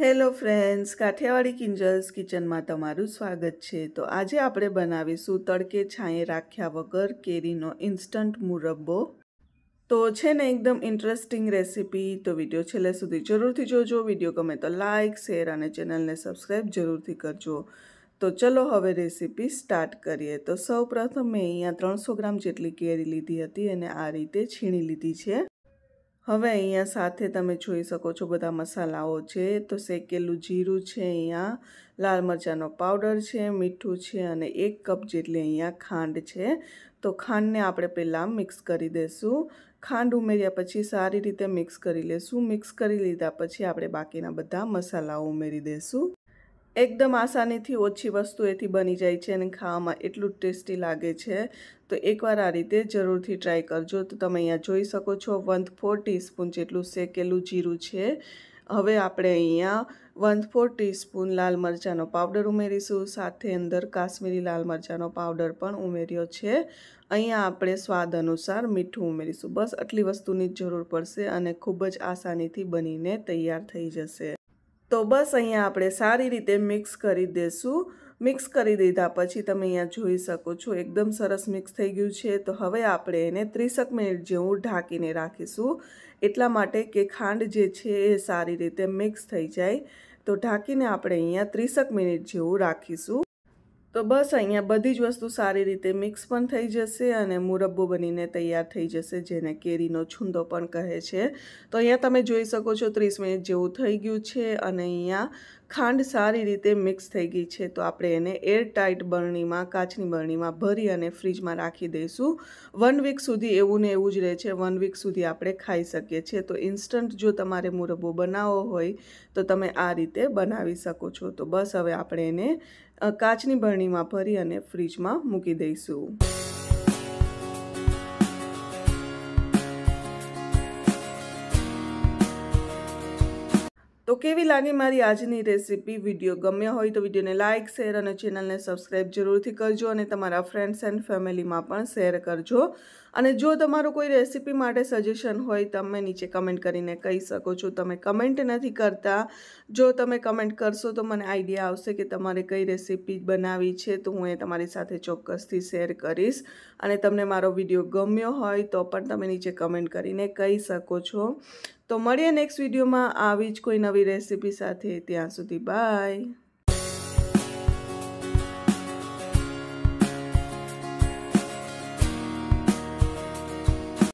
hello friends Kathiawadi કિંજલ્સ કિચનમાં તમારું સ્વાગત છે તો આજે આપણે બનાવીશું તડકે છાંયે રાખ્યા વગર કેરીનો ઇન્સ્ટન્ટ મુરબ્બો તો છે ને એકદમ ઇન્ટરેસ્ટિંગ રેસીપી તો વિડીયો છેલ્લે સુધી જરૂરથી જોજો વિડીયો ગમે તો લાઇક શેર અને ચેનલને સબસ્ક્રાઈબ જરૂરથી કરજો તો ચલો હવે રેસીપી સ્ટાર્ટ કરીએ તો સૌ પ્રથમ મેં અહીંયા ત્રણસો ગ્રામ જેટલી કેરી લીધી હતી અને આ રીતે છીણી લીધી છે હવે અહીંયા સાથે તમે જોઈ શકો છો બધા મસાલાઓ છે તો શેકેલું જીરું છે અહીંયા લાલ મરચાંનો પાવડર છે મીઠું છે અને એક કપ જેટલી અહીંયા ખાંડ છે તો ખાંડને આપણે પહેલાં મિક્સ કરી દઈશું ખાંડ ઉમેર્યા પછી સારી રીતે મિક્સ કરી લઈશું મિક્સ કરી લીધા પછી આપણે બાકીના બધા મસાલાઓ ઉમેરી દઈશું એકદમ આસાનીથી ઓછી વસ્તુ એથી બની જાય છે અને ખાવામાં એટલું જ ટેસ્ટી લાગે છે તો એકવાર આ રીતે જરૂરથી ટ્રાય કરજો તો તમે અહીંયા જોઈ શકો છો વન ફોર ટીસ્પૂન જેટલું શેકેલું જીરું છે હવે આપણે અહીંયા વન ફોર ટીસ્પૂન લાલ મરચાંનો પાવડર ઉમેરીશું સાથે અંદર કાશ્મીરી લાલ મરચાંનો પાવડર પણ ઉમેર્યો છે અહીંયા આપણે સ્વાદ અનુસાર મીઠું ઉમેરીશું બસ આટલી વસ્તુની જ જરૂર પડશે અને ખૂબ જ આસાનીથી બનીને તૈયાર થઈ જશે તો બસ અહીંયા આપણે સારી રીતે મિક્સ કરી દઈશું મિક્સ કરી દીધા પછી તમે અહીંયા જોઈ શકો છો એકદમ સરસ મિક્સ થઈ ગયું છે તો હવે આપણે એને ત્રીસક મિનિટ જેવું ઢાંકીને રાખીશું એટલા માટે કે ખાંડ જે છે એ સારી રીતે મિક્સ થઈ જાય તો ઢાંકીને આપણે અહીંયા ત્રીસક મિનિટ જેવું રાખીશું તો બસ અહીંયા બધી જ વસ્તુ સારી રીતે મિક્સ પણ થઈ જશે અને મુરબ્બો બનીને તૈયાર થઈ જશે જેને કેરીનો છૂંદો પણ કહે છે તો અહીંયા તમે જોઈ શકો છો ત્રીસ મિનિટ જેવું થઈ ગયું છે અને અહીંયા ખાંડ સારી રીતે મિક્સ થઈ ગઈ છે તો આપણે એને એર ટાઇટ બરણીમાં કાચની બરણીમાં ભરી અને ફ્રીજમાં રાખી દઈશું વન વીક સુધી એવું ને એવું જ રહે છે વન વીક સુધી આપણે ખાઈ શકીએ છીએ તો ઇન્સ્ટન્ટ જો તમારે મુરબ્બો બનાવવો હોય તો તમે આ રીતે બનાવી શકો છો તો બસ હવે આપણે એને કાચની બરણીમાં ભરી અને ફ્રીજમાં મૂકી દઈશું તો કેવી લાગી મારી આજની રેસીપી વિડીયો ગમ્યો હોય તો વિડીયોને લાઇક શેર અને ચેનલને સબસ્ક્રાઈબ જરૂરથી કરજો અને તમારા ફ્રેન્ડ્સ એન્ડ ફેમિલીમાં પણ શેર કરજો અને જો તમારું કોઈ રેસીપી માટે સજેશન હોય તમે નીચે કમેન્ટ કરીને કહી શકો છો તમે કમેન્ટ નથી કરતા જો તમે કમેન્ટ કરશો તો મને આઈડિયા આવશે કે તમારે કઈ રેસીપી બનાવી છે તો હું એ તમારી સાથે ચોક્કસથી શેર કરીશ અને તમને મારો વિડીયો ગમ્યો હોય તો પણ તમે નીચે કમેન્ટ કરીને કહી શકો છો તો મળીએ નેક્સ્ટ વિડીયોમાં આવી જ કોઈ નવી રેસીપી સાથે ત્યાં સુધી બાય